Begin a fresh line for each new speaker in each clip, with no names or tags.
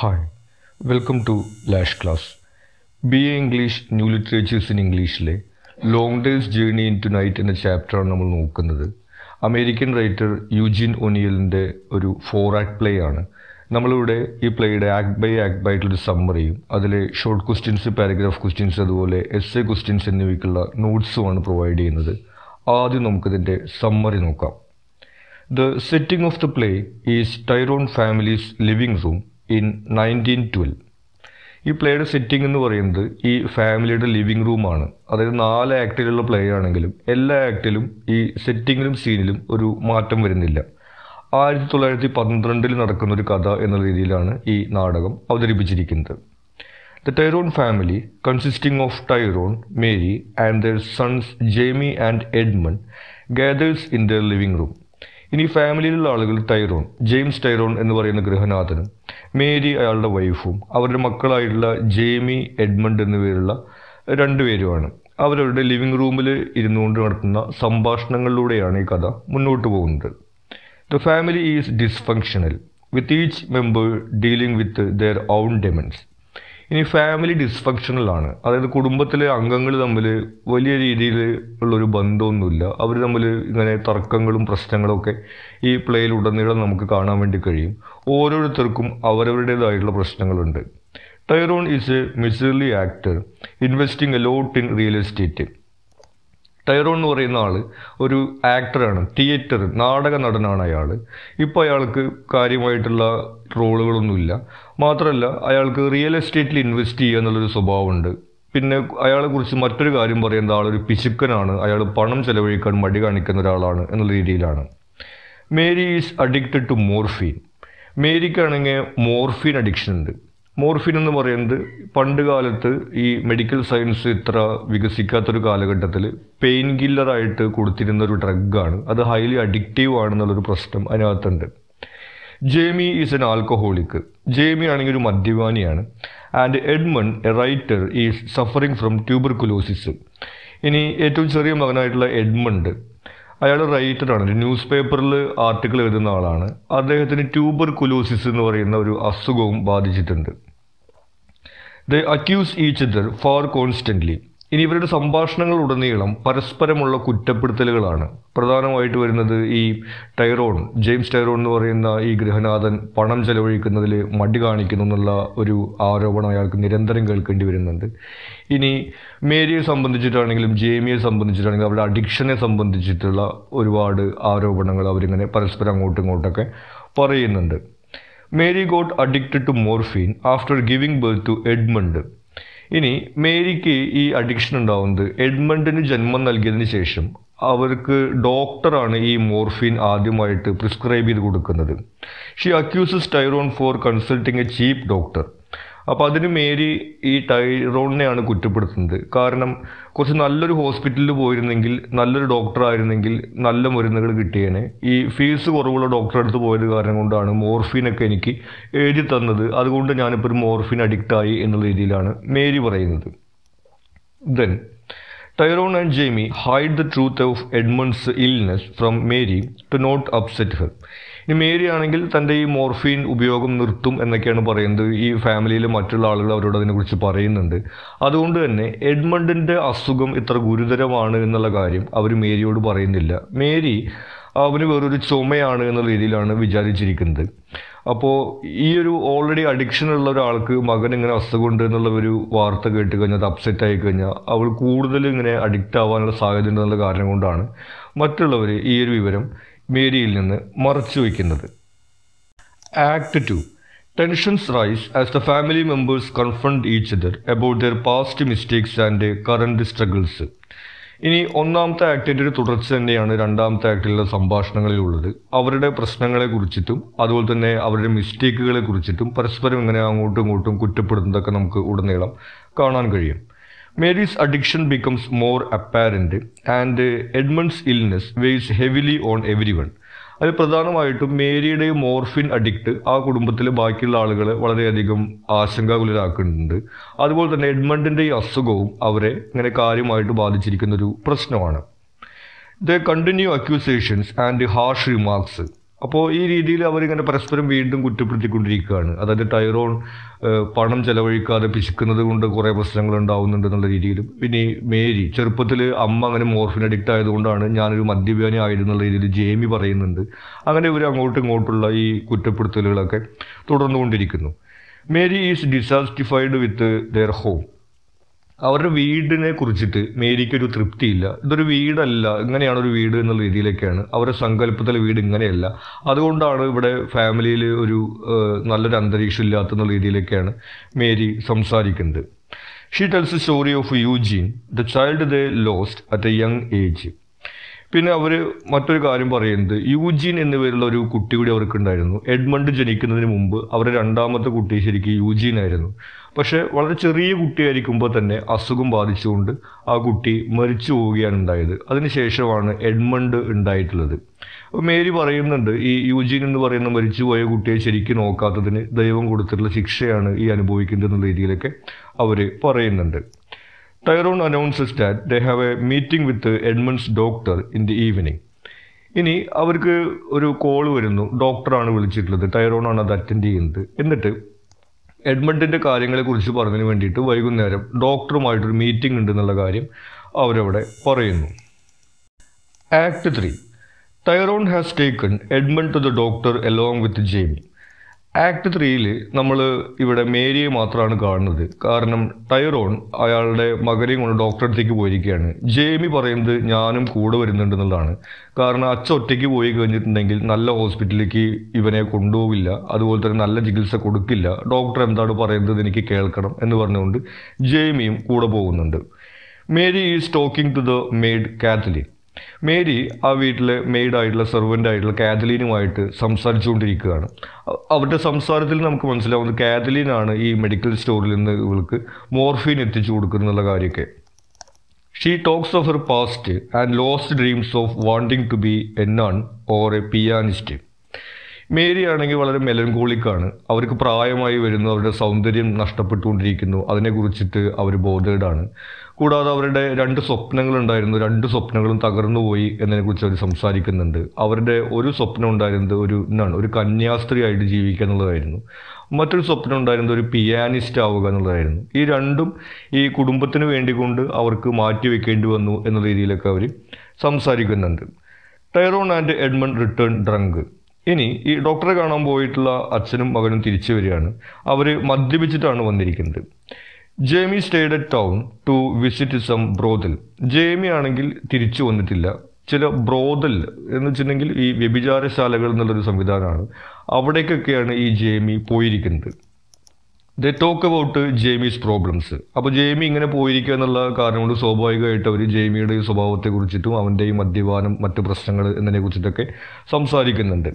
Hi welcome to ലാഷ് class B A English new literatures in ഇംഗ്ലീഷിലെ long days journey into night എന്ന ചാപ്റ്ററാണ് നമ്മൾ നോക്കുന്നത് അമേരിക്കൻ റൈറ്റർ യുജിൻ ഒനിയലിൻ്റെ ഒരു ഫോർ ആക്ട് പ്ലേ ആണ് നമ്മളിവിടെ ഈ പ്ലേയുടെ ആക്ട് ബൈ ആക്ട് ബൈ ആയിട്ടുള്ള സമ്മറിയും അതിൽ ഷോർട്ട് ക്വസ്റ്റ്യൻസ് പാരഗ്രാഫ് ക്വസ്റ്റ്യൻസ് അതുപോലെ എസ് എ ക്വസ്റ്റ്യൻസ് എന്നിവയ്ക്കുള്ള നോട്ട്സുമാണ് പ്രൊവൈഡ് ചെയ്യുന്നത് ആദ്യം നമുക്കിതിൻ്റെ സമ്മറി നോക്കാം the setting of the play is Tyrone family's living room in nineteen twelve ഈ പ്ലേയുടെ സെറ്റിംഗ് എന്ന് പറയുന്നത് ഈ ഫാമിലിയുടെ ലിവിംഗ് റൂമാണ് അതായത് നാല് ആക്ടിലുള്ള പ്ലേ ആണെങ്കിലും എല്ലാ ആക്ടിലും ഈ സെറ്റിങ്ങിലും സീനിലും ഒരു മാറ്റം വരുന്നില്ല ആയിരത്തി തൊള്ളായിരത്തി പന്ത്രണ്ടിൽ നടക്കുന്ന ഒരു കഥ എന്ന രീതിയിലാണ് ഈ നാടകം അവതരിപ്പിച്ചിരിക്കുന്നത് the Tyrone family consisting of Tyrone Mary and their sons Jamie and Edmund gathers in their living room ഇനി ഫാമിലിയിലുള്ള ആളുകൾ ടൈറോൺ ജെയിംസ് ടൈറോൺ എന്ന് പറയുന്ന ഗൃഹനാഥനും മേരി അയാളുടെ വൈഫും അവരുടെ മക്കളായിട്ടുള്ള ജേമി എഡ്മണ്ട് എന്നിവരുള്ള രണ്ടുപേരുമാണ് അവരവരുടെ ലിവിംഗ് റൂമിൽ ഇരുന്നുകൊണ്ട് നടത്തുന്ന സംഭാഷണങ്ങളിലൂടെയാണ് ഈ കഥ മുന്നോട്ട് പോകുന്നത് The family is dysfunctional, with each member dealing with their own demons. ഇനി ഫാമിലി ഡിസ്ഫങ്ഷണൽ ആണ് അതായത് കുടുംബത്തിലെ അംഗങ്ങൾ തമ്മിൽ വലിയ രീതിയിൽ ഉള്ളൊരു ബന്ധമൊന്നുമില്ല അവർ തമ്മിൽ ഇങ്ങനെ തർക്കങ്ങളും പ്രശ്നങ്ങളൊക്കെ ഈ പ്ലേയിലുടനീളം നമുക്ക് കാണാൻ വേണ്ടി കഴിയും ഓരോരുത്തർക്കും അവരവരുടേതായിട്ടുള്ള പ്രശ്നങ്ങളുണ്ട് Tyrone is a miserly actor investing a lot in real estate Tyrone എന്ന് പറയുന്ന ആൾ ഒരു ആക്ടറാണ് തിയേറ്റർ നാടക നടനാണ് അയാൾ ഇപ്പോൾ അയാൾക്ക് കാര്യമായിട്ടുള്ള റോളുകളൊന്നുമില്ല മാത്രമല്ല അയാൾക്ക് റിയൽ എസ്റ്റേറ്റിൽ ഇൻവെസ്റ്റ് ചെയ്യുക എന്നുള്ളൊരു സ്വഭാവമുണ്ട് പിന്നെ അയാളെക്കുറിച്ച് മറ്റൊരു കാര്യം പറയുന്നത് ആളൊരു പിശുക്കനാണ് അയാൾ പണം ചെലവഴിക്കാൻ മടി കാണിക്കുന്ന ഒരാളാണ് എന്നുള്ള രീതിയിലാണ് Mary is addicted to morphine മേരിക്കാണെങ്കിൽ മോർഫീൻ അഡിക്ഷൻ ഉണ്ട് മോർഫിൻ എന്ന് പറയുന്നത് പണ്ട് കാലത്ത് ഈ മെഡിക്കൽ സയൻസ് ഇത്ര വികസിക്കാത്തൊരു കാലഘട്ടത്തിൽ പെയിൻ കില്ലറായിട്ട് കൊടുത്തിരുന്ന ഒരു ഡ്രഗാണ് അത് ഹൈലി അഡിക്റ്റീവ് ആണെന്നുള്ളൊരു പ്രശ്നം അതിനകത്തുണ്ട് Jamie is an alcoholic Jamie ആണെങ്കിൽ ഒരു മദ്യപാനിയാണ് and Edmund a writer is suffering from tuberculosis ഇനി ഏറ്റവും ചെറിയ മകനായിട്ടുള്ള എഡ്മണ്ട് അയാൾ റൈറ്ററാണ് ന്യൂസ് പേപ്പറിൽ ആർട്ടിക്കിൾ എഴുതുന്ന ആളാണ് അദ്ദേഹത്തിന് ട്യൂബർ കുലോസിസ് എന്ന് പറയുന്ന ഒരു അസുഖവും ബാധിച്ചിട്ടുണ്ട് the accuse each for constantly ഇനി ഇവരുടെ സംഭാഷണങ്ങൾ ഉടനീളം പരസ്പരമുള്ള കുറ്റപ്പെടുത്തലുകളാണ് പ്രധാനമായിട്ട് വരുന്നത് ഈ ടൈറോൺ ജെയിംസ് ടൈറോൺ എന്ന് പറയുന്ന ഈ ഗൃഹനാഥൻ പണം ചെലവഴിക്കുന്നതിൽ മടി കാണിക്കുന്നു എന്നുള്ള ഒരു ആരോപണം അയാൾക്ക് നിരന്തരം കേൾക്കേണ്ടി വരുന്നുണ്ട് ഇനി മേരിയെ സംബന്ധിച്ചിട്ടാണെങ്കിലും ജേമിയെ സംബന്ധിച്ചിട്ടാണെങ്കിലും അവരുടെ അഡിക്ഷനെ സംബന്ധിച്ചിട്ടുള്ള ഒരുപാട് ആരോപണങ്ങൾ അവരിങ്ങനെ പരസ്പരം അങ്ങോട്ടും ഇങ്ങോട്ടൊക്കെ പറയുന്നുണ്ട് Mary got addicted to morphine after giving birth to Edmund ഇനി മേരിക്ക് ഈ അഡിക്ഷൻ ഉണ്ടാവുന്നത് എഡ്മണ്ടിന് ജന്മം നൽകിയതിന് ശേഷം അവർക്ക് ഡോക്ടറാണ് ഈ മോർഫിൻ ആദ്യമായിട്ട് പ്രിസ്ക്രൈബ് ചെയ്ത് കൊടുക്കുന്നത് she accuses Tyrone for consulting a cheap doctor അപ്പോൾ അതിന് മേരി ഈ ടൈറോണിനെയാണ് കുറ്റപ്പെടുത്തുന്നത് കാരണം കുറച്ച് നല്ലൊരു ഹോസ്പിറ്റലിൽ പോയിരുന്നെങ്കിൽ നല്ലൊരു ഡോക്ടർ ആയിരുന്നെങ്കിൽ നല്ല മരുന്നുകൾ കിട്ടിയേനെ ഈ ഫീസ് കുറവുള്ള ഡോക്ടറെ അടുത്ത് പോയത് കാരണം കൊണ്ടാണ് മോർഫീനൊക്കെ എനിക്ക് എഴുതി തന്നത് അതുകൊണ്ട് ഞാനിപ്പോൾ ഒരു മോർഫീൻ അഡിക്റ്റായി എന്നുള്ള രീതിയിലാണ് മേരി പറയുന്നത് then Tyrone and Jamie hide the truth of Edmund's illness from Mary to not upset her. ഇനി മേരി ആണെങ്കിൽ തൻ്റെ ഈ മോർഫീൻ ഉപയോഗം നിർത്തും എന്നൊക്കെയാണ് പറയുന്നത് ഈ ഫാമിലിയിലെ മറ്റുള്ള ആളുകൾ അവരോട് അതിനെക്കുറിച്ച് പറയുന്നുണ്ട് അതുകൊണ്ട് തന്നെ എഡ്മണ്ടിൻ്റെ അസുഖം ഇത്ര ഗുരുതരമാണ് എന്നുള്ള കാര്യം അവർ മേരിയോട് പറയുന്നില്ല മേരി അവന് വേറൊരു ചുമയാണ് എന്നുള്ള രീതിയിലാണ് വിചാരിച്ചിരിക്കുന്നത് അപ്പോൾ ഈ ഒരു ഓൾറെഡി അഡിക്ഷൻ ഉള്ള ഒരാൾക്ക് മകൻ ഇങ്ങനെ അസുഖമുണ്ട് എന്നുള്ള ഒരു വാർത്ത കേട്ട് കഴിഞ്ഞാൽ അത് അപ്സെറ്റ് ആയി കഴിഞ്ഞാൽ അവൾ കൂടുതൽ ഇങ്ങനെ അഡിക്റ്റ് ആവാനുള്ള സാഹചര്യം എന്നുള്ള കാരണം കൊണ്ടാണ് മറ്റുള്ളവർ ഈ ഒരു വിവരം മേരിയിൽ നിന്ന് വയ്ക്കുന്നത് act two tensions rise as the family members confront each other about their past mistakes and current struggles ഇനി ഒന്നാമത്തെ ആക്ടിൻ്റെ ഒരു തുടർച്ച തന്നെയാണ് രണ്ടാമത്തെ ആക്ടിലുള്ള സംഭാഷണങ്ങളിലുള്ളത് അവരുടെ പ്രശ്നങ്ങളെ കുറിച്ചിട്ടും അതുപോലെ തന്നെ അവരുടെ മിസ്റ്റേക്കുകളെ കുറിച്ചിട്ടും പരസ്പരം ഇങ്ങനെ അങ്ങോട്ടും ഇങ്ങോട്ടും കുറ്റപ്പെടുന്നതൊക്കെ നമുക്ക് ഉടനീളം കാണാൻ കഴിയും addiction becomes becomes more apparent and Edmund's illness weighs heavily on everyone. അത് പ്രധാനമായിട്ടും മേരിയുടെ മോർഫിൻ അഡിക്റ്റ് ആ കുടുംബത്തിലെ ബാക്കിയുള്ള ആളുകളെ വളരെയധികം ആശങ്കാകുലരാക്കുന്നുണ്ട് അതുപോലെ തന്നെ എഡ്മണ്ടിൻ്റെ ഈ അസുഖവും അവരെ ഇങ്ങനെ കാര്യമായിട്ട് ബാധിച്ചിരിക്കുന്ന ഒരു പ്രശ്നമാണ് the continue accusations and harsh remarks അപ്പോൾ ഈ രീതിയിൽ അവരിങ്ങനെ പരസ്പരം വീണ്ടും കുറ്റപ്പെടുത്തിക്കൊണ്ടിരിക്കുകയാണ് അതായത് ടൈറോൺ പണം ചെലവഴിക്കാതെ പിശുക്കുന്നത് കൊണ്ട് കുറേ പ്രശ്നങ്ങൾ ഉണ്ടാവുന്നുണ്ട് എന്നുള്ള രീതിയിലും പിന്നെ മേരി ചെറുപ്പത്തിൽ അമ്മ അങ്ങനെ മോർഫിൻ അഡിക്റ്റ് ആയതുകൊണ്ടാണ് ഞാനൊരു മദ്യപാനി ആയിരുന്നുള്ള രീതിയിൽ ജേമി പറയുന്നുണ്ട് അങ്ങനെ ഇവർ അങ്ങോട്ടും ഇങ്ങോട്ടുള്ള ഈ കുറ്റപ്പെടുത്തലുകളൊക്കെ തുടർന്നുകൊണ്ടിരിക്കുന്നു Mary is dissatisfied with their home അവരുടെ വീടിനെ കുറിച്ചിട്ട് ഒരു തൃപ്തിയില്ല ഇതൊരു വീടല്ല ഇങ്ങനെയാണ് ഒരു വീട് എന്നുള്ള രീതിയിലേക്കാണ് അവരുടെ സങ്കല്പത്തിൽ വീട് ഇങ്ങനെയല്ല അതുകൊണ്ടാണ് ഇവിടെ ഫാമിലിയിൽ ഒരു നല്ലൊരു അന്തരീക്ഷം ഇല്ലാത്ത എന്നുള്ള രീതിയിലേക്കാണ് മേരി സംസാരിക്കുന്നത് she tells story of Eugene the child the lost at a young age പിന്നെ അവർ മറ്റൊരു കാര്യം പറയുന്നത് യൂജീൻ എന്ന പേരുള്ള ഒരു കുട്ടി കൂടി അവർക്കുണ്ടായിരുന്നു എഡ്മണ്ട് ജനിക്കുന്നതിന് മുമ്പ് അവരുടെ രണ്ടാമത്തെ കുട്ടി ശരിക്കും യൂജീൻ ആയിരുന്നു പക്ഷേ വളരെ ചെറിയ കുട്ടിയായിരിക്കുമ്പോൾ തന്നെ അസുഖം ബാധിച്ചുകൊണ്ട് ആ കുട്ടി മരിച്ചു പോവുകയാണ് ഉണ്ടായത് അതിനുശേഷമാണ് എഡ്മണ്ട് ഉണ്ടായിട്ടുള്ളത് അപ്പോൾ മേരി പറയുന്നുണ്ട് ഈ യൂജീൻ എന്ന് പറയുന്ന മരിച്ചുപോയ കുട്ടിയെ ശരിക്കും നോക്കാത്തതിന് ദൈവം കൊടുത്തിട്ടുള്ള ശിക്ഷയാണ് ഈ അനുഭവിക്കുന്നത് എന്നുള്ള രീതിയിലൊക്കെ അവർ പറയുന്നുണ്ട് Tyrone announces that they have a meeting with Edmund's doctor in the evening. ഇനി അവർക്ക് ഒരു കോൾ വരുന്നു ഡോക്ടറാണ് വിളിച്ചിട്ടുള്ളത് ടൈറോണാണ് അത് അറ്റൻഡ് ചെയ്യുന്നത് എന്നിട്ട് എഡ്മണ്ടിൻ്റെ കാര്യങ്ങളെക്കുറിച്ച് പറഞ്ഞതിന് വേണ്ടിയിട്ട് വൈകുന്നേരം ഡോക്ടറുമായിട്ടൊരു മീറ്റിംഗ് ഉണ്ട് എന്നുള്ള കാര്യം അവരവിടെ പറയുന്നു act three Tyrone has taken Edmund to the doctor along with Jamie act ത്രീയിൽ നമ്മൾ ഇവിടെ മേരിയെ മാത്രമാണ് കാണുന്നത് കാരണം ടൈറോൺ അയാളുടെ മകനെയും കൊണ്ട് ഡോക്ടറെ അടുത്തേക്ക് പോയിരിക്കുകയാണ് ജേമി പറയുന്നത് ഞാനും കൂടെ വരുന്നുണ്ട് എന്നുള്ളതാണ് കാരണം അച്ഛ ഒറ്റയ്ക്ക് പോയി കഴിഞ്ഞിട്ടുണ്ടെങ്കിൽ നല്ല ഹോസ്പിറ്റലിലേക്ക് ഇവനെ കൊണ്ടുപോവില്ല അതുപോലെ തന്നെ നല്ല ചികിത്സ കൊടുക്കില്ല ഡോക്ടർ എന്താണ് പറയുന്നത് എനിക്ക് കേൾക്കണം എന്ന് പറഞ്ഞുകൊണ്ട് ജേമിയും കൂടെ പോകുന്നുണ്ട് Mary is talking to the maid Kathleen Mary ആ വീട്ടിലെ മെയ്ഡായിട്ടുള്ള സെർവൻ്റായിട്ടുള്ള ആയിട്ടുള്ള കാതലീനുമായിട്ട് സംസാരിച്ചുകൊണ്ടിരിക്കുകയാണ് അവരുടെ സംസാരത്തിൽ നമുക്ക് മനസ്സിലാവുന്നത് കാതലീനാണ് ഈ മെഡിക്കൽ സ്റ്റോറിൽ നിന്ന് ഇവൾക്ക് മോർഫീൻ എത്തിച്ചു കൊടുക്കുന്നുള്ള കാര്യമൊക്കെ she talks of her past and lost dreams of wanting to be a nun or a pianist Mary ആണെങ്കിൽ വളരെ മെലൻകോളിക്കാണ് അവർക്ക് പ്രായമായി വരുന്നു അവരുടെ സൗന്ദര്യം നഷ്ടപ്പെട്ടുകൊണ്ടിരിക്കുന്നു അതിനെക്കുറിച്ചിട്ട് അവർ ബോധേഡാണ് കൂടാതെ അവരുടെ രണ്ട് സ്വപ്നങ്ങളുണ്ടായിരുന്നു രണ്ട് സ്വപ്നങ്ങളും തകർന്നുപോയി എന്നതിനെക്കുറിച്ച് അവർ സംസാരിക്കുന്നുണ്ട് അവരുടെ ഒരു സ്വപ്നം ഉണ്ടായിരുന്നത് ഒരു എന്നാണ് ഒരു കന്യാസ്ത്രീയായിട്ട് ജീവിക്കുക എന്നുള്ളതായിരുന്നു മറ്റൊരു സ്വപ്നം ഉണ്ടായിരുന്നത് ഒരു പിയാനിസ്റ്റ് ആവുക എന്നുള്ളതായിരുന്നു ഈ രണ്ടും ഈ കുടുംബത്തിന് വേണ്ടി കൊണ്ട് അവർക്ക് മാറ്റിവെക്കേണ്ടി വന്നു എന്ന രീതിയിലൊക്കെ അവർ സംസാരിക്കുന്നുണ്ട് Tyrone and Edmund return drunk ഇനി ഈ ഡോക്ടറെ കാണാൻ പോയിട്ടുള്ള അച്ഛനും മകനും തിരിച്ചു വരികയാണ് അവർ മദ്യപിച്ചിട്ടാണ് വന്നിരിക്കുന്നത് Jamie stayed at town to visit some brothel Jamie ആണെങ്കിൽ തിരിച്ചു വന്നിട്ടില്ല ചില ബ്രോതൽ എന്ന് വെച്ചിട്ടുണ്ടെങ്കിൽ ഈ വ്യഭിചാരശാലകൾ എന്നുള്ളൊരു സംവിധാനമാണ് അവിടേക്കൊക്കെയാണ് ഈ ജേമി പോയിരിക്കുന്നത് the talk about Jamie's problems അപ്പോൾ ജെയ്മി ഇങ്ങനെ പോയിരിക്കുക എന്നുള്ള കാരണം കൊണ്ട് സ്വാഭാവികമായിട്ട് അവർ ജെയ്മിയുടെ ഈ സ്വഭാവത്തെക്കുറിച്ചിട്ടും അവൻ്റെ ഈ മദ്യപാനം മറ്റ് പ്രശ്നങ്ങൾ എന്നതിനെ കുറിച്ചിട്ടൊക്കെ സംസാരിക്കുന്നുണ്ട്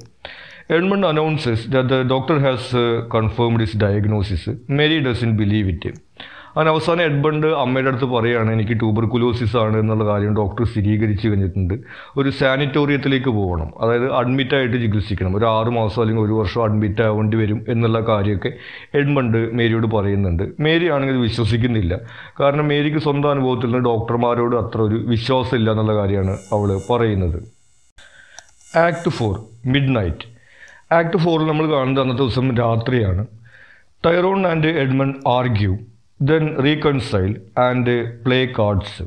എൺമൺ announces the doctor has confirmed is diagnosis Mary in believe it അങ്ങനെ അവസാനം എഡ്ബണ്ട് അമ്മയുടെ അടുത്ത് പറയുകയാണ് എനിക്ക് ട്യൂബർകുലോസിസ് ആണ് എന്നുള്ള കാര്യം ഡോക്ടർ സ്ഥിരീകരിച്ച് കഴിഞ്ഞിട്ടുണ്ട് ഒരു സാനിറ്റോറിയത്തിലേക്ക് പോകണം അതായത് അഡ്മിറ്റായിട്ട് ചികിത്സിക്കണം ഒരു ആറ് മാസം അല്ലെങ്കിൽ ഒരു വർഷം അഡ്മിറ്റ് ആവേണ്ടി വരും എന്നുള്ള കാര്യമൊക്കെ എഡ്മണ്ട് മേരിയോട് പറയുന്നുണ്ട് മേരി ആണെങ്കിൽ വിശ്വസിക്കുന്നില്ല കാരണം മേരിക്ക് സ്വന്തം അനുഭവത്തിൽ നിന്ന് ഡോക്ടർമാരോട് അത്ര ഒരു വിശ്വാസമില്ല എന്നുള്ള കാര്യമാണ് അവൾ പറയുന്നത് act four midnight act ഫോറിൽ നമ്മൾ കാണുന്നത് അന്നത്തെ ദിവസം രാത്രിയാണ് Tyrone and Edmund argue then reconcile and play cards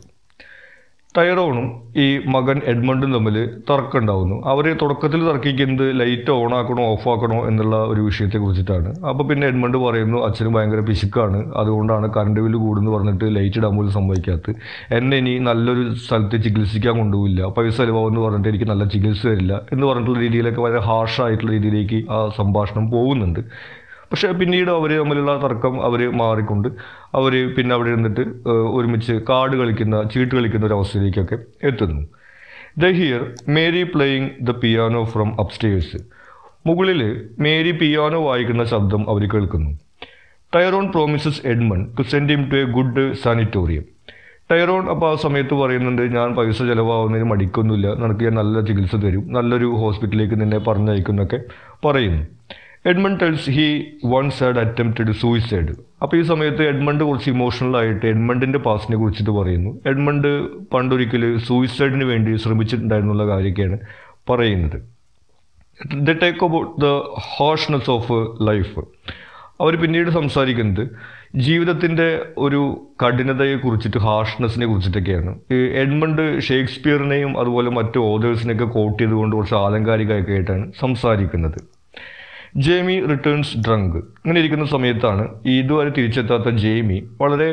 ടൈറോണും ഈ മകൻ എഡ്മണ്ടും തമ്മിൽ തർക്കമുണ്ടാവുന്നു അവർ തുടക്കത്തിൽ തർക്കിക്കുന്നത് ലൈറ്റ് ഓൺ ആക്കണോ ഓഫ് ആക്കണോ എന്നുള്ള ഒരു വിഷയത്തെ കുറിച്ചിട്ടാണ് അപ്പോൾ പിന്നെ എഡ്മണ്ട് പറയുന്നു അച്ഛനും ഭയങ്കര പിശുക്കാണ് അതുകൊണ്ടാണ് കറണ്ട് ബില്ല് കൂടുന്നു പറഞ്ഞിട്ട് ലൈറ്റ് ഇടാൻ പോലും സംഭവിക്കാത്തത് എന്നെ ഇനി നല്ലൊരു സ്ഥലത്ത് ചികിത്സിക്കാൻ കൊണ്ടുപോയില്ല പൈസ ചിലവാകുമെന്ന് പറഞ്ഞിട്ട് എനിക്ക് നല്ല ചികിത്സ വരില്ല എന്ന് പറഞ്ഞിട്ടുള്ള രീതിയിലൊക്കെ വളരെ ഹാർഷായിട്ടുള്ള രീതിയിലേക്ക് ആ സംഭാഷണം പോകുന്നുണ്ട് പക്ഷേ പിന്നീട് അവർ തമ്മിലുള്ള തർക്കം അവർ മാറിക്കൊണ്ട് അവർ പിന്നെ അവിടെ ഇരുന്നിട്ട് ഒരുമിച്ച് കാർഡ് കളിക്കുന്ന ചീട്ട് കളിക്കുന്ന ഒരു അവസ്ഥയിലേക്കൊക്കെ എത്തുന്നു the hear Mary playing the piano from upstairs മുകളിൽ മേരി പിയാനോ വായിക്കുന്ന ശബ്ദം അവർ കേൾക്കുന്നു Tyrone promises Edmund to send him to a good sanatorium Tyrone അപ്പോൾ ആ സമയത്ത് പറയുന്നുണ്ട് ഞാൻ പൈസ ചിലവാകുന്നതിന് മടിക്കൊന്നുമില്ല നിനക്ക് ഞാൻ നല്ല ചികിത്സ തരും നല്ലൊരു ഹോസ്പിറ്റലിലേക്ക് നിന്നെ പറഞ്ഞയക്കുന്നൊക്കെ പറയുന്നു Edmund tells he once had attempted suicide അപ്പോൾ ഈ സമയത്ത് എഡ്മണ്ട് കുറച്ച് ഇമോഷണലായിട്ട് എഡ്മണ്ടിൻ്റെ പാസ്റ്റിനെ കുറിച്ചിട്ട് പറയുന്നു എഡ്മണ്ട് പണ്ടൊരിക്കൽ സൂയിസൈഡിന് വേണ്ടി ശ്രമിച്ചിട്ടുണ്ടായിരുന്നു എന്നുള്ള കാര്യമൊക്കെയാണ് പറയുന്നത് the take about the harshness of life അവർ പിന്നീട് സംസാരിക്കുന്നത് ജീവിതത്തിൻ്റെ ഒരു കഠിനതയെ കുറിച്ചിട്ട് ഹാർഷ്നെസ്സിനെ കുറിച്ചിട്ടൊക്കെയാണ് ഈ എഡ്മണ്ട് ഷേക്സ്പിയറിനെയും അതുപോലെ മറ്റു ഓതേഴ്സിനെയൊക്കെ കോട്ട് ചെയ്തുകൊണ്ട് കുറച്ച് ആലങ്കാരികമൊക്കെ ആയിട്ടാണ് സംസാരിക്കുന്നത് ജേമി റിട്ടേൺസ് ഡ്രങ്ക് ഇങ്ങനെ ഇരിക്കുന്ന സമയത്താണ് ഈ ഇതുവരെ തിരിച്ചെത്താത്ത ജേമി വളരെ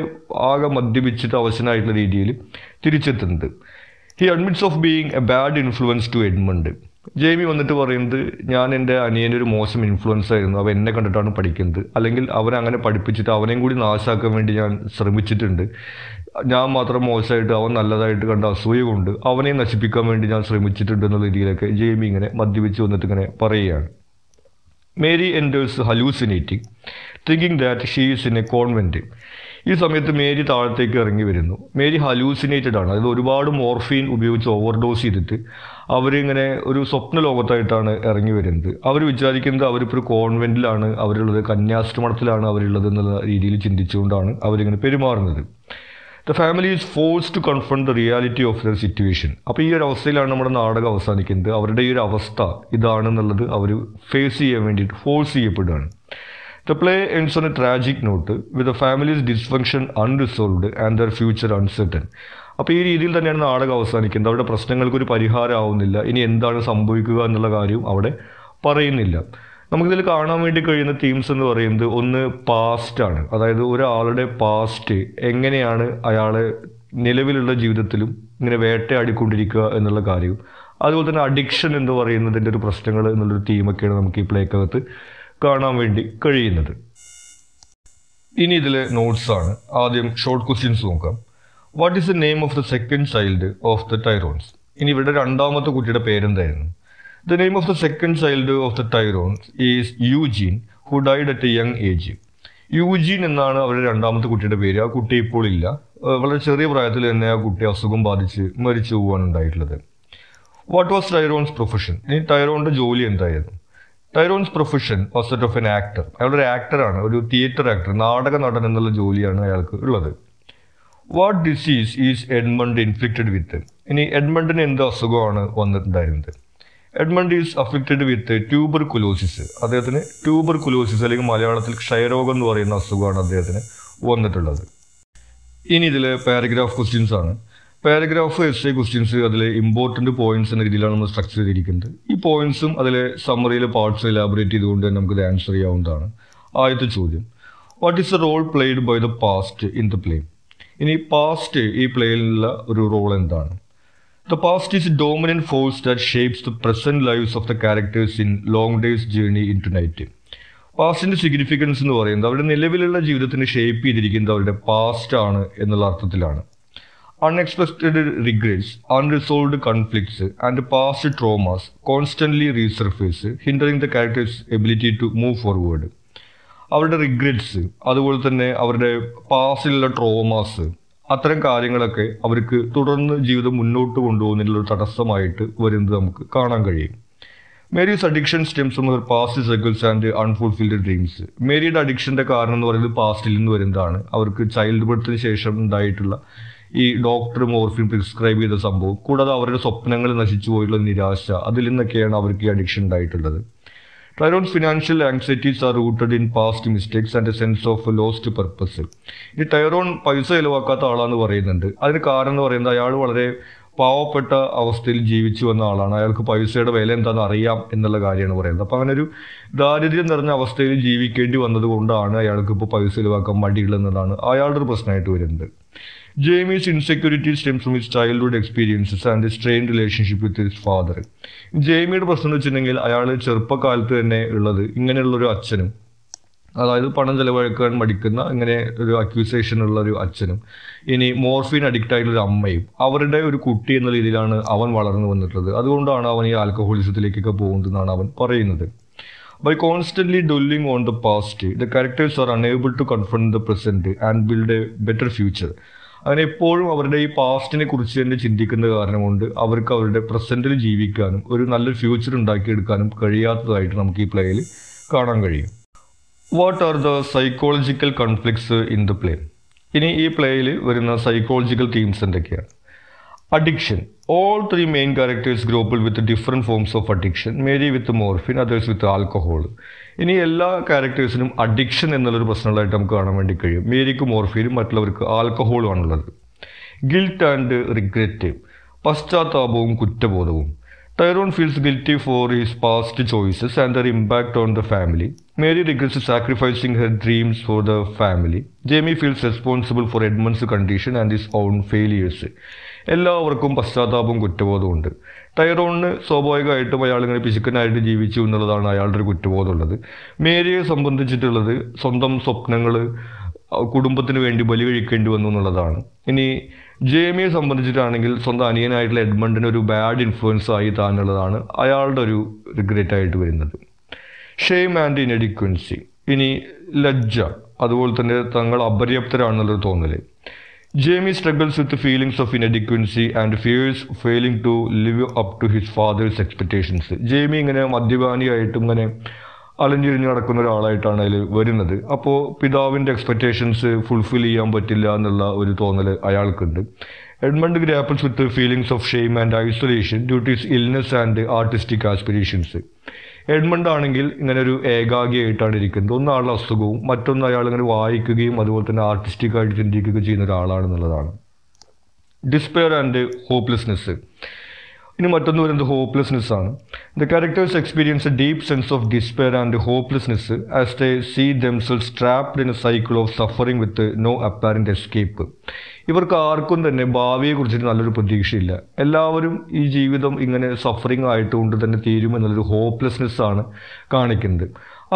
ആകെ മദ്യപിച്ചിട്ട് അവശനായിട്ടുള്ള രീതിയിൽ തിരിച്ചെത്തുന്നത് he admits of being a bad influence to Edmund Jamie വന്നിട്ട് പറയുന്നത് ഞാൻ എൻ്റെ അനിയൻ്റെ ഒരു മോശം ഇൻഫ്ലുവൻസ് ആയിരുന്നു അവൻ എന്നെ കണ്ടിട്ടാണ് പഠിക്കുന്നത് അല്ലെങ്കിൽ അവനങ്ങനെ പഠിപ്പിച്ചിട്ട് അവനെയും കൂടി നാശാക്കാൻ വേണ്ടി ഞാൻ ശ്രമിച്ചിട്ടുണ്ട് ഞാൻ മാത്രം മോശമായിട്ട് അവൻ നല്ലതായിട്ട് കണ്ട അസൂയ കൊണ്ട് അവനെ നശിപ്പിക്കാൻ വേണ്ടി ഞാൻ ശ്രമിച്ചിട്ടുണ്ട് എന്നുള്ള രീതിയിലൊക്കെ ജെയ്മി ഇങ്ങനെ മദ്യപിച്ച് വന്നിട്ട് ഇങ്ങനെ പറയുകയാണ് Mary enters hallucinating thinking that she is in a convent ഈ സമയത്ത് മേരി താഴത്തേക്ക് ഇറങ്ങി വരുന്നു മേരി ഹലൂസിനേറ്റഡ് ആണ് അതായത് ഒരുപാട് മോർഫീൻ ഉപയോഗിച്ച് ഓവർഡോസ് ചെയ്തിട്ട് അവരിങ്ങനെ ഒരു സ്വപ്ന ലോകത്തായിട്ടാണ് ഇറങ്ങി വരുന്നത് അവർ വിചാരിക്കുന്നത് അവരിപ്പോൾ ഒരു കോൺവെൻറ്റിലാണ് അവരുള്ളത് കന്യാശ്രമണത്തിലാണ് അവരുള്ളത് എന്നുള്ള രീതിയിൽ ചിന്തിച്ചുകൊണ്ടാണ് അവരിങ്ങനെ പെരുമാറുന്നത് the family is force to confront the reality of their situation അപ്പോൾ ഈ ഒരു അവസ്ഥയിലാണ് നമ്മുടെ നാടകം അവസാനിക്കുന്നത് അവരുടെ ഈ ഒരു അവസ്ഥ ഇതാണെന്നുള്ളത് അവർ ഫേസ് ചെയ്യാൻ വേണ്ടിയിട്ട് ഫോഴ്സ് ചെയ്യപ്പെടുകയാണ് the play ends on a tragic note with the family's dysfunction unresolved and their future uncertain അപ്പോൾ ഈ രീതിയിൽ തന്നെയാണ് നാടകം അവസാനിക്കുന്നത് അവരുടെ പ്രശ്നങ്ങൾക്കൊരു പരിഹാരമാവുന്നില്ല ഇനി എന്താണ് സംഭവിക്കുക എന്നുള്ള കാര്യവും അവിടെ പറയുന്നില്ല നമുക്കിതിൽ കാണാൻ വേണ്ടി കഴിയുന്ന തീംസ് എന്ന് പറയുന്നത് ഒന്ന് പാസ്റ്റ് ആണ് അതായത് ഒരാളുടെ പാസ്റ്റ് എങ്ങനെയാണ് അയാൾ നിലവിലുള്ള ജീവിതത്തിലും ഇങ്ങനെ വേട്ടയാടിക്കൊണ്ടിരിക്കുക എന്നുള്ള കാര്യവും അതുപോലെ തന്നെ അഡിക്ഷൻ എന്ന് പറയുന്നതിൻ്റെ ഒരു പ്രശ്നങ്ങൾ എന്നുള്ളൊരു തീമൊക്കെയാണ് നമുക്ക് ഈ പ്ലേക്കകത്ത് കാണാൻ വേണ്ടി കഴിയുന്നത് ഇനി ഇതിലെ നോട്ട്സാണ് ആദ്യം ഷോർട്ട് ക്വസ്റ്റ്യൻസ് നോക്കാം what is the name of the second child of the Tyrones ഇനി ഇവരുടെ രണ്ടാമത്തെ കുട്ടിയുടെ പേരെന്തായിരുന്നു The name of the second child of the Tyrones is Eugene, who died at a young age. Eugene എന്നാണ് അവരുടെ രണ്ടാമത്തെ കുട്ടിയുടെ പേര് ആ കുട്ടി ഇപ്പോൾ ഇല്ല വളരെ ചെറിയ പ്രായത്തിൽ തന്നെ ആ കുട്ടി അസുഖം ബാധിച്ച് മരിച്ചു പോവാണ് ഉണ്ടായിട്ടുള്ളത് വാട്ട് വാസ് ടൈറോൺസ് പ്രൊഫഷൻ ഈ ടൈറോണിൻ്റെ ജോലി എന്തായിരുന്നു Tyrone's profession was that of an actor അയാളൊരു ആക്ടറാണ് ഒരു തിയേറ്റർ ആക്ടർ നാടക നടൻ എന്നുള്ള ജോലിയാണ് അയാൾക്ക് ഉള്ളത് what disease is Edmund inflicted with ഇനി എഡ്മണ്ടിന് എന്ത് അസുഖമാണ് വന്നിട്ടുണ്ടായിരുന്നത് Edmund is affected with tuberculosis അദ്ദേഹത്തിന് ട്യൂബർ കുലോസിസ് അല്ലെങ്കിൽ മലയാളത്തിൽ ക്ഷയരോഗം എന്ന് പറയുന്ന അസുഖമാണ് അദ്ദേഹത്തിന് വന്നിട്ടുള്ളത് ഇനി ഇതിൽ പാരഗ്രാഫ് ക്വസ്റ്റ്യൻസ് ആണ് പാരഗ്രാഫ് എസ് എ ക്വസ്റ്റ്യൻസ് അതിലെ ഇമ്പോർട്ടൻ്റ് പോയിന്റ്സ് എന്ന രീതിയിലാണ് നമ്മൾ സ്ട്രക്ചർ ചെയ്തിരിക്കുന്നത് ഈ പോയിന്റ്സും അതിലെ സമ്മറിയിലെ പാർട്സ് എലാബറേറ്റ് ചെയ്തുകൊണ്ട് തന്നെ നമുക്ക് ഇത് ആൻസർ ചെയ്യാവുന്നതാണ് ആദ്യത്തെ ചോദ്യം what is the role played by the past in the play ഇനി പാസ്റ്റ് ഈ പ്ലേയിലുള്ള ഒരു റോൾ എന്താണ് The past is a dominant force that shapes the present lives of the characters in Long Day's Journey into Night. പാസ്റ്റിൻ്റെ significance എന്ന് പറയുന്നത് അവരുടെ നിലവിലുള്ള ജീവിതത്തിന് ഷേപ്പ് ചെയ്തിരിക്കുന്നത് അവരുടെ പാസ്റ്റ് ആണ് എന്നുള്ള അർത്ഥത്തിലാണ് unexpected regrets unresolved conflicts and past traumas constantly resurface hindering the characters ability to move forward അവരുടെ റിഗ്രറ്റ്സ് അതുപോലെ തന്നെ അവരുടെ പാസ്റ്റിലുള്ള ട്രോമാസ് അത്തരം കാര്യങ്ങളൊക്കെ അവർക്ക് തുടർന്ന് ജീവിതം മുന്നോട്ട് കൊണ്ടുപോകുന്നതിനുള്ള ഒരു തടസ്സമായിട്ട് വരുന്നത് നമുക്ക് കാണാൻ കഴിയും മേരീസ് അഡിക്ഷൻ സ്റ്റെംസ് എന്ന് past circles and unfulfilled dreams മേരിയുടെ അഡിക്ഷൻ്റെ കാരണം എന്ന് പറയുന്നത് പാസ്റ്റിൽ നിന്ന് വരുന്നതാണ് അവർക്ക് ചൈൽഡ് ബർത്തിന് ശേഷം ഉണ്ടായിട്ടുള്ള ഈ ഡോക്ടർ മോർഫിൻ പ്രിസ്ക്രൈബ് ചെയ്ത സംഭവം കൂടാതെ അവരുടെ സ്വപ്നങ്ങൾ നശിച്ചു പോയിട്ടുള്ള നിരാശ അതിൽ നിന്നൊക്കെയാണ് അവർക്ക് ഈ അഡിക്ഷൻ ഉണ്ടായിട്ടുള്ളത് Tyrone's financial anxieties are rooted in past mistakes and a sense of lost purpose. ഇനി ടൈറോൺ പൈസ ചിലവാക്കാത്ത ആളാന്ന് പറയുന്നുണ്ട് അതിന് കാരണം എന്ന് പറയുന്നത് അയാൾ വളരെ പാവപ്പെട്ട അവസ്ഥയിൽ ജീവിച്ചു വന്ന ആളാണ് അയാൾക്ക് പൈസയുടെ വില എന്താണെന്ന് അറിയാം എന്നുള്ള കാര്യമാണ് പറയുന്നത് അപ്പോൾ അങ്ങനെ ഒരു ദാരിദ്ര്യം നിറഞ്ഞ അവസ്ഥയിൽ ജീവിക്കേണ്ടി വന്നത് കൊണ്ടാണ് അയാൾക്ക് ഇപ്പോൾ പൈസ ചിലവാക്കാൻ മടിയുള്ളതെന്നതാണ് അയാളുടെ ഒരു പ്രശ്നമായിട്ട് വരുന്നത് Jamie's insecurity stems from his childhood experiences and the strained relationship with his father. ജേമിയുടെ പ്രശ്നം എന്ന് വെച്ചിട്ടുണ്ടെങ്കിൽ അയാൾ ചെറുപ്പകാലത്ത് തന്നെ ഉള്ളത് ഇങ്ങനെയുള്ളൊരു അച്ഛനും അതായത് പണം ചെലവഴിക്കാൻ മടിക്കുന്ന ഇങ്ങനെ ഒരു അക്യൂസേഷൻ ഉള്ള ഒരു അച്ഛനും ഇനി മോർഫിൻ അഡിക്റ്റ് ആയിട്ടുള്ള അമ്മയും അവരുടെ ഒരു കുട്ടി എന്ന രീതിയിലാണ് അവൻ വളർന്നു വന്നിട്ടുള്ളത് അതുകൊണ്ടാണ് അവൻ ഈ ആൽക്കഹോളിസത്തിലേക്കൊക്കെ പോകുന്നതെന്നാണ് അവൻ പറയുന്നത് by constantly dwelling on the past the characters are unable to confront the present and build a better future അങ്ങനെ എപ്പോഴും അവരുടെ ഈ പാസ്റ്റിനെ കുറിച്ച് തന്നെ ചിന്തിക്കുന്ന കാരണമുണ്ട് അവർക്ക് അവരുടെ പ്രസൻറ്റിൽ ജീവിക്കാനും ഒരു നല്ലൊരു ഫ്യൂച്ചർ ഉണ്ടാക്കിയെടുക്കാനും കഴിയാത്തതായിട്ട് നമുക്ക് ഈ പ്ലേയിൽ കാണാൻ കഴിയും what are the psychological conflicts in the play ഇനി ഈ പ്ലേയിൽ വരുന്ന സൈക്കോളജിക്കൽ തീംസ് എന്തൊക്കെയാണ് Addiction. All three main characters grow up with different forms of addiction. Mary with morphine, others with alcohol. ഇനി എല്ലാ ക്യാരക്ടേഴ്സിനും അഡിക്ഷൻ എന്നുള്ളൊരു പ്രശ്നങ്ങളായിട്ട് നമുക്ക് കാണാൻ വേണ്ടി കഴിയും മേരിക്ക് മോർഫിനും മറ്റുള്ളവർക്ക് ആൽക്കഹോളുമാണുള്ളത് ഗിൽറ്റ് ആൻഡ് റിഗ്രറ്റ് പശ്ചാത്താപവും കുറ്റബോധവും Tyrone feels guilty for his past choices and their impact on the family Mary regrets sacrificing her dreams for the family Jamie feels responsible for Edmund's condition and his own failures എല്ലാവർക്കും പശ്ചാത്താപവും കുറ്റബോധവും ഉണ്ട് ടൈറോണിന് സ്വാഭാവികമായിട്ടും അയാൾ ഇങ്ങനെ പിശുക്കനായിട്ട് ജീവിച്ചു എന്നുള്ളതാണ് അയാളുടെ ഒരു കുറ്റബോധമുള്ളത് മേരിയെ സംബന്ധിച്ചിട്ടുള്ളത് സ്വന്തം സ്വപ്നങ്ങൾ കുടുംബത്തിന് വേണ്ടി ബലി കഴിക്കേണ്ടി വന്നു എന്നുള്ളതാണ് ഇനി ജേമിയെ സംബന്ധിച്ചിട്ടാണെങ്കിൽ സ്വന്തം അനിയനായിട്ടുള്ള എഡ്മണ്ടിന് ഒരു ബാഡ് ഇൻഫ്ലുവൻസ് ആയി താനുള്ളതാണ് അയാളുടെ ഒരു റിഗ്രറ്റ് ആയിട്ട് വരുന്നത് ഷെയിം ആൻഡ് ഇനഡിക്വൻസി ഇനി ലജ്ജ അതുപോലെ തന്നെ തങ്ങൾ അപര്യാപ്തരാണെന്നുള്ളൊരു തോന്നൽ Jamie struggles with feelings of inadequacy and fears failing to live up to his father's expectations Jamie ഇങ്ങനെ മദ്യപാനിയായിട്ടും ഇങ്ങനെ അലഞ്ഞിരിഞ്ഞ് നടക്കുന്ന ഒരാളായിട്ടാണ് അതിൽ വരുന്നത് അപ്പോൾ പിതാവിൻ്റെ എക്സ്പെക്റ്റേഷൻസ് ഫുൾഫിൽ ചെയ്യാൻ പറ്റില്ല എന്നുള്ള ഒരു തോന്നൽ അയാൾക്കുണ്ട് Edmund grapples with feelings of shame and isolation due to his illness and artistic aspirations Edmund ആണെങ്കിൽ ഇങ്ങനെ ഒരു ഏകാഗിയായിട്ടാണ് ഇരിക്കുന്നത് ഒന്ന് ആളുടെ അസുഖവും മറ്റൊന്ന് അയാൾ ഇങ്ങനെ വായിക്കുകയും അതുപോലെ തന്നെ ആർട്ടിസ്റ്റിക്കായിട്ട് ചിന്തിക്കുകയും ചെയ്യുന്ന ഒരാളാണെന്നുള്ളതാണ് ഡിസ്പെയർ ആൻഡ് ഹോപ്പ്ലെസ്നെസ് ഇനി മറ്റൊന്ന് വരുന്നത് ഹോപ്പ്ലെസ്നെസ് ആണ് the characters experience a deep sense of despair and hopelessness as the see themselves trapped in a cycle of suffering with no apparent escape ഇവർക്ക് ആർക്കും തന്നെ ഭാവിയെക്കുറിച്ചിട്ട് നല്ലൊരു പ്രതീക്ഷയില്ല എല്ലാവരും ഈ ജീവിതം ഇങ്ങനെ സഫറിങ് ആയിട്ടുകൊണ്ട് തന്നെ തീരുമെന്നുള്ളൊരു എന്നുള്ളൊരു ഹോപ്പ്ലെസ്നെസ് ആണ് കാണിക്കുന്നത്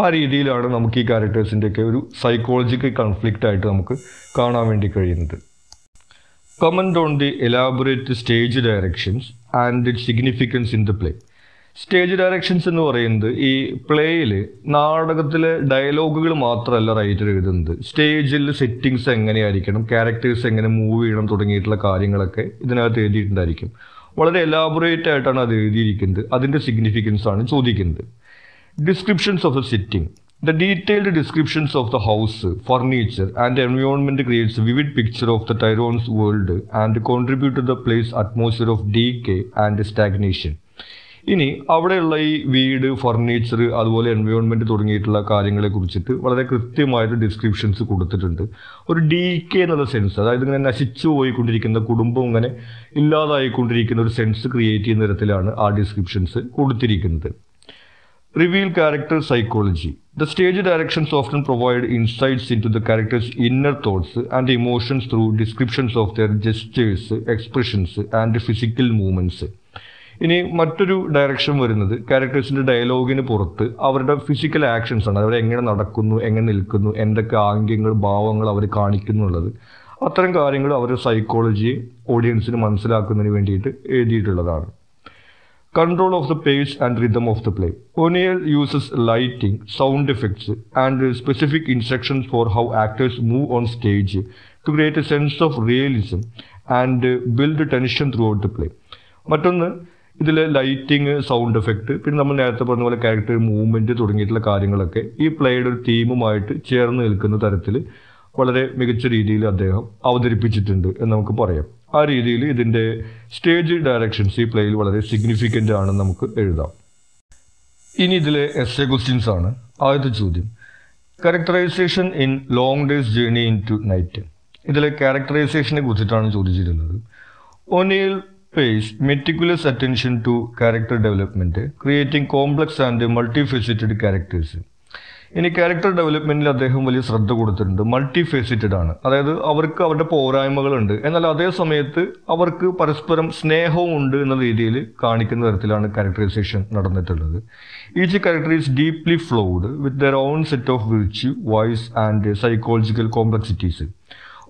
ആ രീതിയിലാണ് നമുക്ക് ഈ ക്യാരക്ടേഴ്സിൻ്റെയൊക്കെ ഒരു സൈക്കോളജിക്കൽ കൺഫ്ലിക്റ്റ് ആയിട്ട് നമുക്ക് കാണാൻ വേണ്ടി കഴിയുന്നത് comment on the elaborate stage directions and it significance in the play stage directions എന്ന് പറയുന്നത് ഈ പ്ലേയിൽ നാടകത്തിലെ ഡയലോഗുകൾ മാത്രമല്ല റൈറ്റർ എഴുതുന്നത് സ്റ്റേജിൽ സെറ്റിങ്സ് എങ്ങനെയായിരിക്കണം ക്യാരക്ടേഴ്സ് എങ്ങനെ മൂവ് ചെയ്യണം തുടങ്ങിയിട്ടുള്ള കാര്യങ്ങളൊക്കെ ഇതിനകത്ത് എഴുതിയിട്ടുണ്ടായിരിക്കും വളരെ എലാബറേറ്റ് ആയിട്ടാണ് അത് എഴുതിയിരിക്കുന്നത് അതിൻ്റെ സിഗ്നിഫിക്കൻസ് ആണ് ചോദിക്കുന്നത് descriptions of the setting the detailed descriptions of the house furniture and environment creates vivid picture of the Tyrones world and contribute to the play's atmosphere of decay and stagnation ഇനി അവിടെയുള്ള ഈ വീട് furniture അതുപോലെ environment തുടങ്ങിയിട്ടുള്ള കാര്യങ്ങളെ കുറിച്ചിട്ട് വളരെ കൃത്യമായിട്ട് ഡിസ്ക്രിപ്ഷൻസ് കൊടുത്തിട്ടുണ്ട് ഒരു ഡി കെ എന്നുള്ള സെൻസ് അതായത് ഇങ്ങനെ നശിച്ചു പോയിക്കൊണ്ടിരിക്കുന്ന കുടുംബം ഇങ്ങനെ ഇല്ലാതായിക്കൊണ്ടിരിക്കുന്ന ഒരു സെൻസ് ക്രിയേറ്റ് ചെയ്യുന്ന തരത്തിലാണ് ആ ഡിസ്ക്രിപ്ഷൻസ് കൊടുത്തിരിക്കുന്നത് reveal character psychology the stage directions often provide insights into the characters inner thoughts and emotions through descriptions of their gestures expressions and physical movements ഇനി മറ്റൊരു ഡയറക്ഷൻ വരുന്നത് ക്യാരക്ടേഴ്സിൻ്റെ ഡയലോഗിന് പുറത്ത് അവരുടെ ഫിസിക്കൽ ആക്ഷൻസ് ആണ് അവർ എങ്ങനെ നടക്കുന്നു എങ്ങനെ നിൽക്കുന്നു എന്തൊക്കെ ആംഗ്യങ്ങൾ ഭാവങ്ങൾ അവർ കാണിക്കുന്നുള്ളത് അത്തരം കാര്യങ്ങൾ അവരുടെ സൈക്കോളജിയെ ഓഡിയൻസിന് മനസ്സിലാക്കുന്നതിന് വേണ്ടിയിട്ട് എഴുതിയിട്ടുള്ളതാണ് control of the pace and rhythm of the play O'Neill uses lighting sound effects and specific instructions for how actors move on stage to create a sense of realism and build tension throughout the play മറ്റൊന്ന് ഇതിൽ lighting sound effect പിന്നെ നമ്മൾ നേരത്തെ പറഞ്ഞ പോലെ character movement തുടങ്ങിയിട്ടുള്ള കാര്യങ്ങളൊക്കെ ഈ പ്ലേയുടെ ഒരു തീമുമായിട്ട് ചേർന്ന് നിൽക്കുന്ന തരത്തിൽ വളരെ മികച്ച രീതിയിൽ അദ്ദേഹം അവതരിപ്പിച്ചിട്ടുണ്ട് എന്ന് നമുക്ക് പറയാം ആ രീതിയിൽ ഇതിൻ്റെ സ്റ്റേജ് ഡയറക്ഷൻസ് ഈ പ്ലേയിൽ വളരെ സിഗ്നിഫിക്കൻ്റ് ആണെന്ന് നമുക്ക് എഴുതാം ഇനി ഇതിലെ എസ് എ ക്വസ്റ്റ്യൻസ് ആണ് ആദ്യത്തെ ചോദ്യം characterization in Long days journey into Night ഇതിലെ ക്യാരക്ടറൈസേഷനെ കുറിച്ചിട്ടാണ് ചോദിച്ചിട്ടുള്ളത് O'Neill pays meticulous attention to character development, creating complex and multifaceted characters. ഇനി ക്യാരക്ടർ ഡെവലപ്മെന്റിൽ അദ്ദേഹം വലിയ ശ്രദ്ധ കൊടുത്തിട്ടുണ്ട് മൾട്ടി ഫേസിറ്റഡ് ആണ് അതായത് അവർക്ക് അവരുടെ പോരായ്മകളുണ്ട് എന്നാൽ അതേ സമയത്ത് അവർക്ക് പരസ്പരം സ്നേഹവും ഉണ്ട് എന്ന രീതിയിൽ കാണിക്കുന്ന തരത്തിലാണ് ക്യാരക്ടറൈസേഷൻ നടന്നിട്ടുള്ളത് each character is deeply flawed with their own set of virtue vices and psychological complexities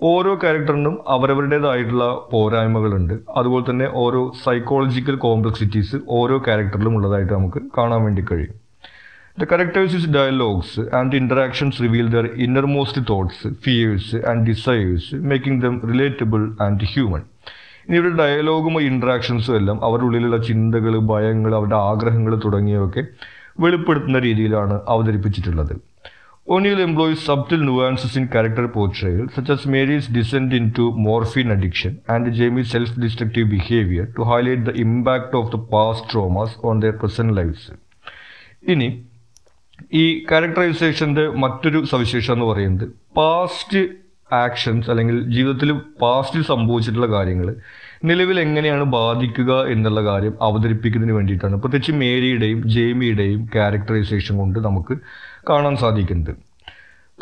ഓരോ ക്യാരക്ടറിനും അവരവരുടേതായിട്ടുള്ള പോരായ്മകളുണ്ട് അതുപോലെ തന്നെ ഓരോ സൈക്കോളജിക്കൽ കോംപ്ലക്സിറ്റീസ് ഓരോ ക്യാരക്ടറിലും ഉള്ളതായിട്ട് നമുക്ക് കാണാൻ വേണ്ടി കഴിയും the characters dialogues and interactions reveal their most thoughts fears and desires making them relatable and human ഇനി ഇവരുടെ ഡയലോഗും ഇൻട്രാക്ഷൻസും എല്ലാം അവരുടെ ഉള്ളിലുള്ള ചിന്തകൾ ഭയങ്ങൾ അവരുടെ ആഗ്രഹങ്ങൾ തുടങ്ങിയവയൊക്കെ വെളിപ്പെടുത്തുന്ന രീതിയിലാണ് അവതരിപ്പിച്ചിട്ടുള്ളത് O'Neill employs subtle nuances in character portrayal, such as Mary's descent into morphine addiction and Jamie's self destructive behavior, to highlight the impact of the past traumas on their present lives. ഇനി ഈ ക്യാരക്ടറൈസേഷൻ്റെ മറ്റൊരു സവിശേഷത എന്ന് പറയുന്നത് past actions അല്ലെങ്കിൽ ജീവിതത്തിൽ പാസ്റ്റിൽ സംഭവിച്ചിട്ടുള്ള കാര്യങ്ങൾ നിലവിൽ എങ്ങനെയാണ് ബാധിക്കുക എന്നുള്ള കാര്യം അവതരിപ്പിക്കുന്നതിന് വേണ്ടിയിട്ടാണ് പ്രത്യേകിച്ച് മേരിയുടെയും ജേമിയുടെയും ക്യാരക്ടറൈസേഷൻ കൊണ്ട് നമുക്ക് കാണാൻ സാധിക്കുന്നത്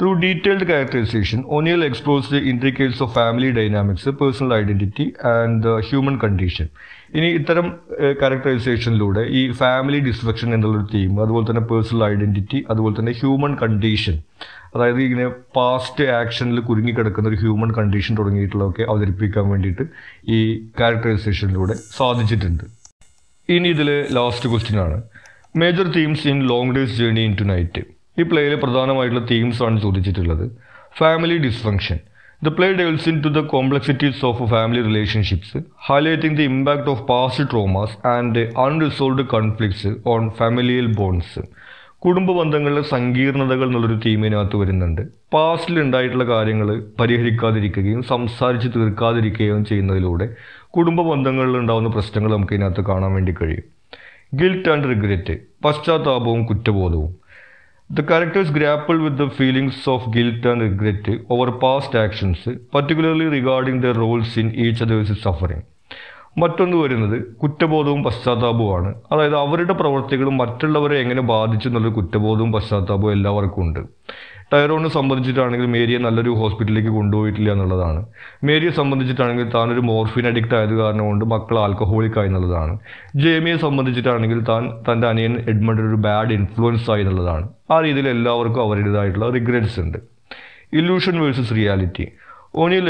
through detailed characterization O'Neill explores the intricacies of family dynamics personal identity and human condition ഇനി ഇത്തരം ക്യാരക്ടറൈസേഷനിലൂടെ ഈ ഫാമിലി ഡിസ്ട്രക്ഷൻ എന്നുള്ളൊരു തീം അതുപോലെ തന്നെ പേഴ്സണൽ ഐഡൻറ്റിറ്റി അതുപോലെ തന്നെ ഹ്യൂമൻ കണ്ടീഷൻ അതായത് ഇങ്ങനെ പാസ്റ്റ് ആക്ഷനിൽ കുരുങ്ങിക്കിടക്കുന്ന ഒരു ഹ്യൂമൻ കണ്ടീഷൻ തുടങ്ങിയിട്ടുള്ളതൊക്കെ അവതരിപ്പിക്കാൻ വേണ്ടിയിട്ട് ഈ ക്യാരക്ടറൈസേഷനിലൂടെ സാധിച്ചിട്ടുണ്ട് ഇനി ഇതിൽ ലാസ്റ്റ് ക്വസ്റ്റ്യൻ ആണ് major themes in Long days journey into Night ഈ പ്ലേയിൽ പ്രധാനമായിട്ടുള്ള തീംസാണ് ചോദിച്ചിട്ടുള്ളത് family dysfunction the play delves into the complexities of family relationships highlighting the impact of past traumas and unresolved conflicts on familial bonds കുടുംബ ബന്ധങ്ങളിലെ സങ്കീർണതകൾ എന്നുള്ളൊരു തീമിനകത്ത് വരുന്നുണ്ട് പാസ്റ്റിൽ ഉണ്ടായിട്ടുള്ള കാര്യങ്ങൾ പരിഹരിക്കാതിരിക്കുകയും സംസാരിച്ച് തീർക്കാതിരിക്കുകയും ചെയ്യുന്നതിലൂടെ കുടുംബ ബന്ധങ്ങളിൽ ഉണ്ടാകുന്ന പ്രശ്നങ്ങൾ നമുക്ക് ഇതിനകത്ത് കാണാൻ വേണ്ടി കഴിയും ഗിൽറ്റ് ആൻഡ് റിഗ്രറ്റ് പശ്ചാത്താപവും കുറ്റബോധവും The characters grapple with the feelings of guilt and regret over past actions, particularly regarding their roles in each other's suffering. മറ്റൊന്ന് വരുന്നത് കുറ്റബോധവും പശ്ചാത്താപവുമാണ് അതായത് അവരുടെ പ്രവർത്തികളും മറ്റുള്ളവരെ എങ്ങനെ ബാധിച്ചു എന്നുള്ള കുറ്റബോധവും പശ്ചാത്താപവും എല്ലാവർക്കും ഉണ്ട് ടൈറോണിനെ സംബന്ധിച്ചിട്ടാണെങ്കിൽ മേരിയെ നല്ലൊരു ഹോസ്പിറ്റലിലേക്ക് കൊണ്ടുപോയിട്ടില്ല എന്നുള്ളതാണ് മേരിയെ സംബന്ധിച്ചിട്ടാണെങ്കിൽ താനൊരു മോർഫിൻ അഡിക്റ്റ് ആയത് കാരണം കൊണ്ട് മക്കൾ ആൽക്കഹോളിക് ആയി എന്നുള്ളതാണ് ജേമിയെ സംബന്ധിച്ചിട്ടാണെങ്കിൽ താൻ തൻ്റെ അനിയൻ എഡ്മണ്ട് ഒരു ബാഡ് ഇൻഫ്ലുവൻസ് ആയി എന്നുള്ളതാണ് ആ രീതിയിൽ എല്ലാവർക്കും അവരുടേതായിട്ടുള്ള റിഗ്രറ്റ്സ് ഉണ്ട് illusion versus reality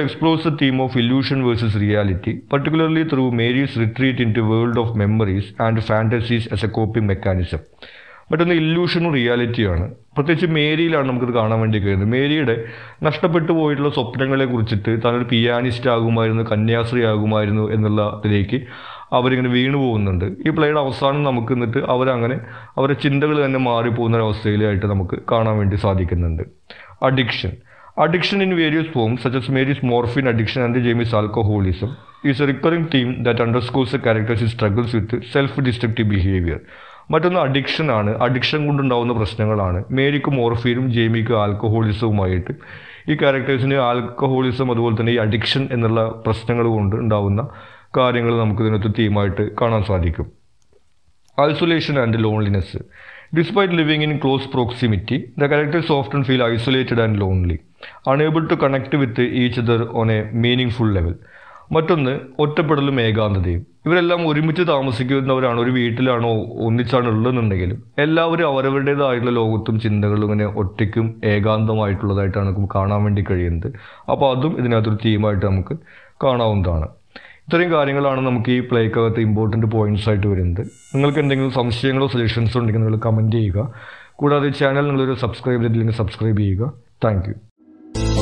explores the theme of illusion versus reality particularly through Mary's retreat into world of memories and fantasies as a coping mechanism മറ്റൊന്ന് ഇല്യൂഷനും റിയാലിറ്റിയാണ് പ്രത്യേകിച്ച് മേരിയിലാണ് നമുക്കിത് കാണാൻ വേണ്ടി കഴിയുന്നത് മേരിയുടെ നഷ്ടപ്പെട്ടു പോയിട്ടുള്ള സ്വപ്നങ്ങളെ കുറിച്ചിട്ട് താനൊരു പിയാനിസ്റ്റ് ആകുമായിരുന്നു കന്യാസ്ത്രീ ആകുമായിരുന്നു എന്നുള്ളതിലേക്ക് അവരിങ്ങനെ വീണു പോകുന്നുണ്ട് ഈ പ്ലേയുടെ അവസാനം നമുക്ക് എന്നിട്ട് അവരങ്ങനെ അവരുടെ ചിന്തകൾ തന്നെ മാറിപ്പോകുന്ന ഒരവസ്ഥയിലായിട്ട് നമുക്ക് കാണാൻ വേണ്ടി സാധിക്കുന്നുണ്ട് addiction addiction in various forms such as Mary's morphine addiction and Jamie's alcoholism, is a recurring theme that underscores the character's struggles with self destructive behavior. മറ്റൊന്ന് അഡിക്ഷനാണ് അഡിക്ഷൻ കൊണ്ടുണ്ടാകുന്ന പ്രശ്നങ്ങളാണ് മേരിക്ക് മോർഫിനും ജെയ്മിക്ക് ആൽക്കഹോളിസവുമായിട്ട് ഈ ക്യാരക്ടേഴ്സിന് ആൽക്കഹോളിസം അതുപോലെ തന്നെ ഈ അഡിക്ഷൻ എന്നുള്ള പ്രശ്നങ്ങൾ കൊണ്ട് ഉണ്ടാകുന്ന കാര്യങ്ങൾ നമുക്ക് ഇതിനകത്ത് തീമായിട്ട് കാണാൻ സാധിക്കും isolation and loneliness despite living in close proximity the characters often feel isolated and lonely unable to connect with each other on a meaningful level മറ്റൊന്ന് ഒറ്റപ്പെടലും ഏകാന്തതയും ഇവരെല്ലാം ഒരുമിച്ച് താമസിക്കുന്നവരാണ് ഒരു വീട്ടിലാണോ ഒന്നിച്ചാണ് ഉള്ളതെന്നുണ്ടെങ്കിലും എല്ലാവരും അവരവരുടേതായിട്ടുള്ള ലോകത്തും ചിന്തകളും ഇങ്ങനെ ഒറ്റയ്ക്കും ഏകാന്തമായിട്ടുള്ളതായിട്ടാണ് നമുക്ക് കാണാൻ വേണ്ടി കഴിയുന്നത് അപ്പോൾ അതും ഇതിനകത്തൊരു തീമായിട്ട് നമുക്ക് കാണാവുന്നതാണ് ഇത്രയും കാര്യങ്ങളാണ് നമുക്ക് ഈ പ്ലേക്കകത്ത് ഇമ്പോർട്ടൻറ്റ് പോയിന്റ്സ് ആയിട്ട് വരുന്നത് നിങ്ങൾക്ക് എന്തെങ്കിലും സംശയങ്ങളോ സജഷൻസോ ഉണ്ടെങ്കിൽ നിങ്ങൾ കമൻറ്റ് ചെയ്യുക കൂടാതെ ചാനൽ നിങ്ങളൊരു സബ്സ്ക്രൈബ് ചെയ്തില്ലെങ്കിൽ സബ്സ്ക്രൈബ് ചെയ്യുക താങ്ക്